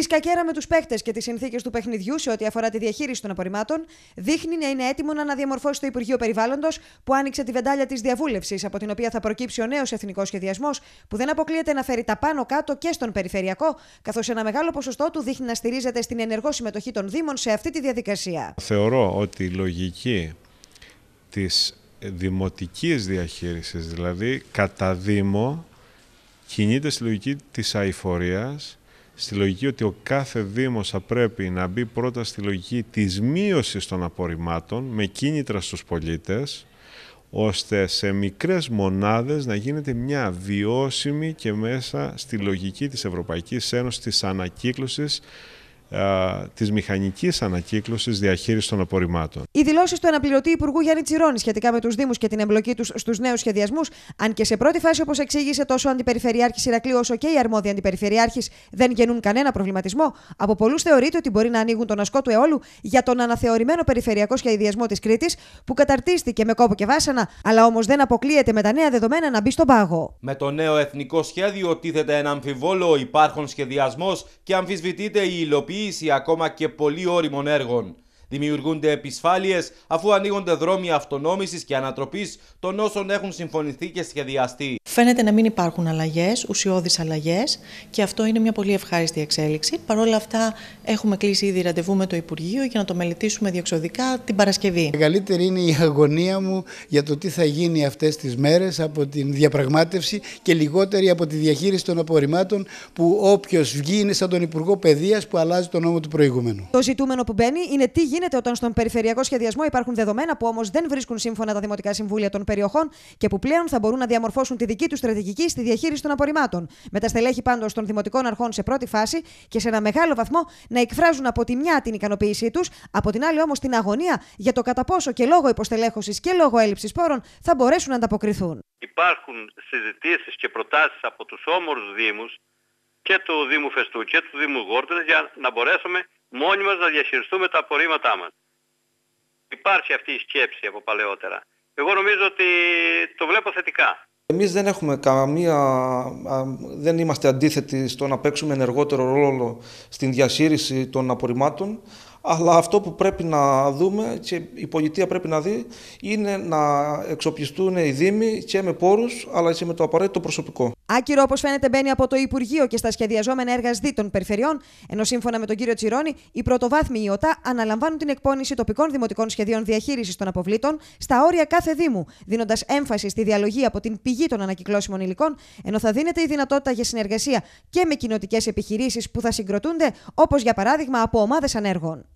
Τη κακέρα με τους παίχτε και τις συνθήκες του παιχνιδιού σε ό,τι αφορά τη διαχείριση των απορριμμάτων, δείχνει να είναι έτοιμο να αναδιαμορφώσει το Υπουργείο Περιβάλλοντος που άνοιξε τη βεντάλια της διαβούλευσης, από την οποία θα προκύψει ο νέος εθνικός σχεδιασμός, που δεν αποκλείεται να φέρει τα πάνω κάτω και στον περιφερειακό, καθώς ένα μεγάλο ποσοστό του δείχνει να στηρίζεται στην ενεργό συμμετοχή των Δήμων σε αυτή τη διαδικασία. Θεωρώ ότι η λογική της δημοτικής διαχείρισης, δηλαδή κατά Δήμο, κινείται στη λογική της αηφορίας στη λογική ότι ο κάθε Δήμος θα πρέπει να μπει πρώτα στη λογική της μείωσης των απορριμμάτων με κίνητρα στους πολίτες, ώστε σε μικρές μονάδες να γίνεται μια βιώσιμη και μέσα στη λογική της Ευρωπαϊκής Ένωσης της ανακύκλωσης ε, της μηχανικής ανακύκλωσης διαχείρισης των απορριμμάτων. Οι δηλώσεις του αναπληρωτή Υπουργού Γιάννη Τσιρόνη σχετικά με τους Δήμους και την εμπλοκή τους στους νέους σχεδιασμούς, αν και σε πρώτη φάση, όπως εξήγησε τόσο ο Αντιπεριφερειάρχη Ηρακλείου όσο και οι αρμόδιοι Αντιπεριφερειάρχης δεν γεννούν κανένα προβληματισμό, από πολλούς θεωρείται ότι μπορεί να ανοίγουν τον ασκό του αιώλου για τον αναθεωρημένο περιφερειακό σχεδιασμό της Κρήτης που καταρτίστηκε με κόπο και βάσανα, αλλά όμως δεν αποκλείεται με τα νέα δεδομένα να μπει στον πάγο. Με το νέο εθνικό σχέδιο τίθεται ένα αμφιβόλο, υπάρχουν σχεδιασμός και αμφισβητείται η υλοποίηση υλοποίηση ακόμα και πολύ όριμων έργων. Δημιουργούνται επισφάλειες αφού ανοίγονται δρόμοι αυτονόμησης και ανατροπής των όσων έχουν συμφωνηθεί και σχεδιαστεί. Φαίνεται να μην υπάρχουν αλλαγές, ουσιώδεις αλλαγές, και αυτό είναι μια πολύ ευχάριστη εξέλιξη. Παρ' όλα αυτά, έχουμε κλείσει ήδη ραντεβού με το Υπουργείο για να το μελετήσουμε διεξοδικά την Παρασκευή. Η Μεγαλύτερη είναι η αγωνία μου για το τι θα γίνει αυτές τις μέρες από την διαπραγμάτευση και λιγότερη από τη διαχείριση των απορριμμάτων που όποιος βγει είναι σαν τον Υπουργό Παιδείας που αλλάζει τον νόμο του προηγούμενου. Το ζητούμενο που μπαίνει είναι τι γίνεται όταν στον περιφερειακό σχεδιασμό υπάρχουν δεδομένα που όμως δεν βρίσκουν σύμφωνα τα δημοτικά συμβούλια των περιοχών και που πλέον θα μπορούν να διαμορφώσουν τη δική δική του στρατηγική στη διαχείριση των απορριμμάτων. Με τα στελέχη πάντως των δημοτικών αρχών σε πρώτη φάση και σε ένα μεγάλο βαθμό να εκφράζουν από τη μια την ικανοποίησή τους, από την άλλη όμως την αγωνία για το κατά πόσο και λόγω υποστελέχωσης και λόγω έλλειψης πόρων θα μπορέσουν να ανταποκριθούν. Υπάρχουν συζητήσεις και προτάσεις από τους όμορους Δήμους και του Δήμου Φεστού και του Δήμου Γόρτες για να μπορέσουμε μόνοι μας να διαχειριστούμε τα απορρίμματά μας. Υπάρχει αυτή η σκέψη από παλαιότερα. Εγώ νομίζω ότι το βλέπω θετικά. Εμείς δεν έχουμε καμία, δεν είμαστε αντίθετοι στο να παίξουμε ενεργότερο ρόλο στην διασύρηση των απορριμμάτων, αλλά αυτό που πρέπει να δούμε και η πολιτεία πρέπει να δει είναι να εξοπλιστούν οι Δήμοι και με πόρους αλλά και με το απαραίτητο προσωπικό. Άκυρο, όπως φαίνεται, μπαίνει από το Υπουργείο και στα σχεδιαζόμενα έργα ΣΔΙ των Περιφερειών, ενώ σύμφωνα με τον κύριο Τσιρόνη, οι πρωτοβάθμιοι ΙΟΤΑ αναλαμβάνουν την εκπόνηση τοπικών δημοτικών σχεδίων διαχείρισης των αποβλήτων στα όρια κάθε Δήμου, δίνοντας έμφαση στη διαλογή από την πηγή των ανακυκλώσιμων υλικών, ενώ θα δίνεται η δυνατότητα για συνεργασία και με κοινοτικές επιχειρήσεις που θα συγκροτούνται, όπως για παράδειγμα από ομάδες ανέργων.